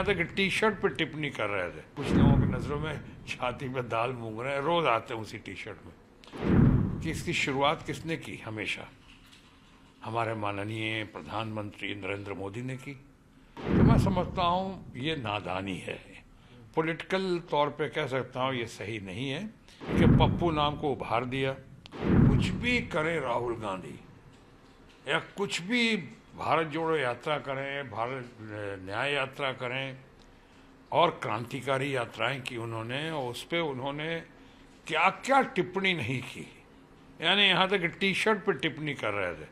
यहाँ तक T shirt पर टिप्पणी कर रहे थे कुछ लोगों की नज़रों में छाती में दाल मूंग रहे हैं रोज़ आते हैं उसी टी शर्ट में कि इसकी शुरुआत किसने की हमेशा हमारे माननीय प्रधानमंत्री नरेंद्र मोदी ने की तो मैं समझता हूँ ये नादानी है पॉलिटिकल तौर पे कह सकता हूँ ये सही नहीं है कि पप्पू नाम को उभार दिया कुछ भी करे राहुल गांधी या कुछ भी भारत जोड़ो यात्रा करें भारत न्याय यात्रा करें और क्रांतिकारी यात्राएं की उन्होंने और उस पर उन्होंने क्या क्या टिप्पणी नहीं की यानी यहाँ तक टी शर्ट पर टिप्पणी कर रहे थे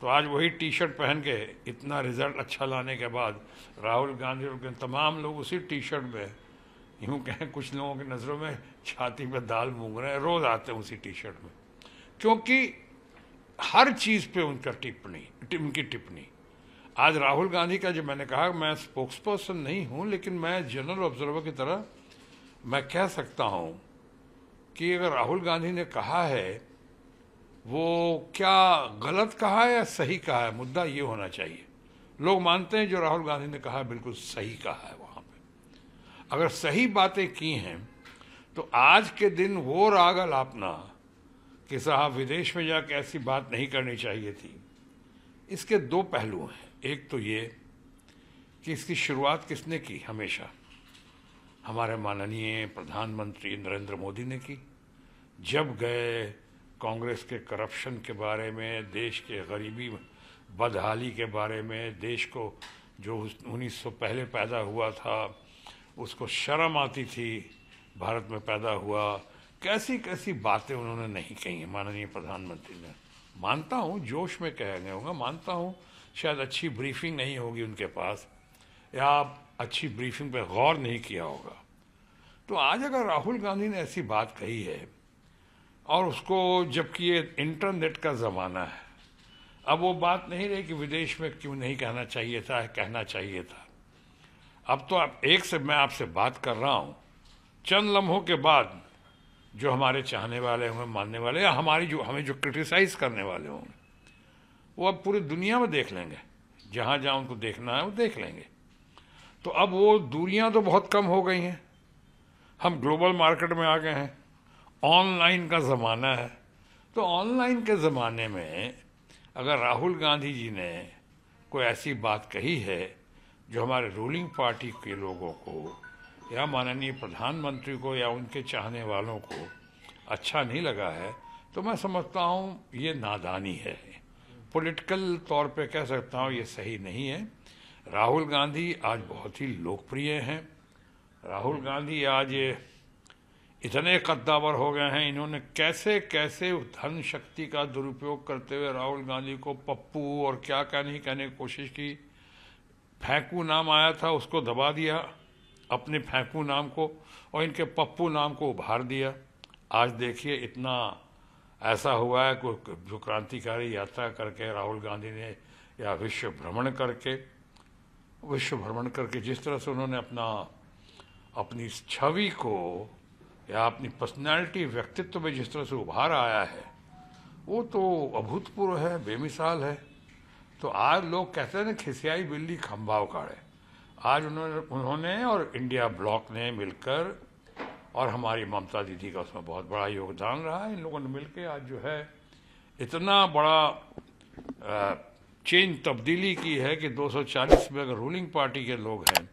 तो आज वही टी शर्ट पहन के इतना रिजल्ट अच्छा लाने के बाद राहुल गांधी और तमाम लोग उसी टी शर्ट में यूँ कहें कुछ लोगों की नज़रों में छाती पर दाल मूंग रहे हैं रोज़ आते हैं उसी टी शर्ट में क्योंकि हर चीज़ पे उनका टिप्पणी उनकी टिप्पणी आज राहुल गांधी का जो मैंने कहा मैं स्पोक्स पर्सन नहीं हूं लेकिन मैं जनरल ऑब्जर्वर की तरह मैं कह सकता हूं कि अगर राहुल गांधी ने कहा है वो क्या गलत कहा है या सही कहा है मुद्दा ये होना चाहिए लोग मानते हैं जो राहुल गांधी ने कहा है बिल्कुल सही कहा है वहाँ पे अगर सही बातें की हैं तो आज के दिन वो राग अलापना कि साहब विदेश में जाकर ऐसी बात नहीं करनी चाहिए थी इसके दो पहलू हैं एक तो ये कि इसकी शुरुआत किसने की हमेशा हमारे माननीय प्रधानमंत्री नरेंद्र मोदी ने की जब गए कांग्रेस के करप्शन के बारे में देश के गरीबी बदहाली के बारे में देश को जो उन्नीस सौ पहले पैदा हुआ था उसको शर्म आती थी भारत में पैदा हुआ कैसी कैसी बातें उन्होंने नहीं कही हैं माननीय प्रधानमंत्री ने मानता हूँ जोश में कह गए होगा मानता हूँ शायद अच्छी ब्रीफिंग नहीं होगी उनके पास या आप अच्छी ब्रीफिंग पर गौर नहीं किया होगा तो आज अगर राहुल गांधी ने ऐसी बात कही है और उसको जबकि ये इंटरनेट का ज़माना है अब वो बात नहीं रही कि विदेश में क्यों नहीं कहना चाहिए था कहना चाहिए था अब तो आप एक से मैं आपसे बात कर रहा हूँ चंद लम्हों के बाद जो हमारे चाहने वाले होंगे मानने वाले या हमारी जो हमें जो क्रिटिसाइज करने वाले होंगे वो अब पूरी दुनिया में देख लेंगे जहाँ जहाँ उनको देखना है वो देख लेंगे तो अब वो दूरियाँ तो बहुत कम हो गई हैं हम ग्लोबल मार्केट में आ गए हैं ऑनलाइन का ज़माना है तो ऑनलाइन के ज़माने में अगर राहुल गांधी जी ने कोई ऐसी बात कही है जो हमारे रूलिंग पार्टी के लोगों को या माननीय प्रधानमंत्री को या उनके चाहने वालों को अच्छा नहीं लगा है तो मैं समझता हूँ ये नादानी है पॉलिटिकल तौर पे कह सकता हूँ ये सही नहीं है राहुल गांधी आज बहुत ही लोकप्रिय हैं राहुल गांधी आज इतने कद्दावर हो गए हैं इन्होंने कैसे कैसे धन शक्ति का दुरुपयोग करते हुए राहुल गांधी को पप्पू और क्या क्या नहीं कहने की कोशिश की फेंकू नाम आया था उसको दबा दिया अपने फेंकू नाम को और इनके पप्पू नाम को उभार दिया आज देखिए इतना ऐसा हुआ है जो क्रांतिकारी यात्रा करके राहुल गांधी ने या विश्व भ्रमण करके विश्व भ्रमण करके जिस तरह से उन्होंने अपना अपनी छवि को या अपनी पर्सनैलिटी व्यक्तित्व में जिस तरह से उभार आया है वो तो अभूतपूर्व है बेमिसाल है तो आज लोग कहते हैं ना खिसियाई बिल्ली खम्भाव काड़े आज उन्होंने उन्होंने और इंडिया ब्लॉक ने मिलकर और हमारी ममता दीदी का उसमें बहुत बड़ा योगदान रहा इन लोगों ने मिलकर आज जो है इतना बड़ा चेंज तब्दीली की है कि 240 में अगर रूलिंग पार्टी के लोग हैं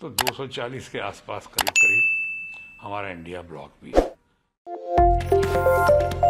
तो 240 के आसपास करीब करीब हमारा इंडिया ब्लॉक भी है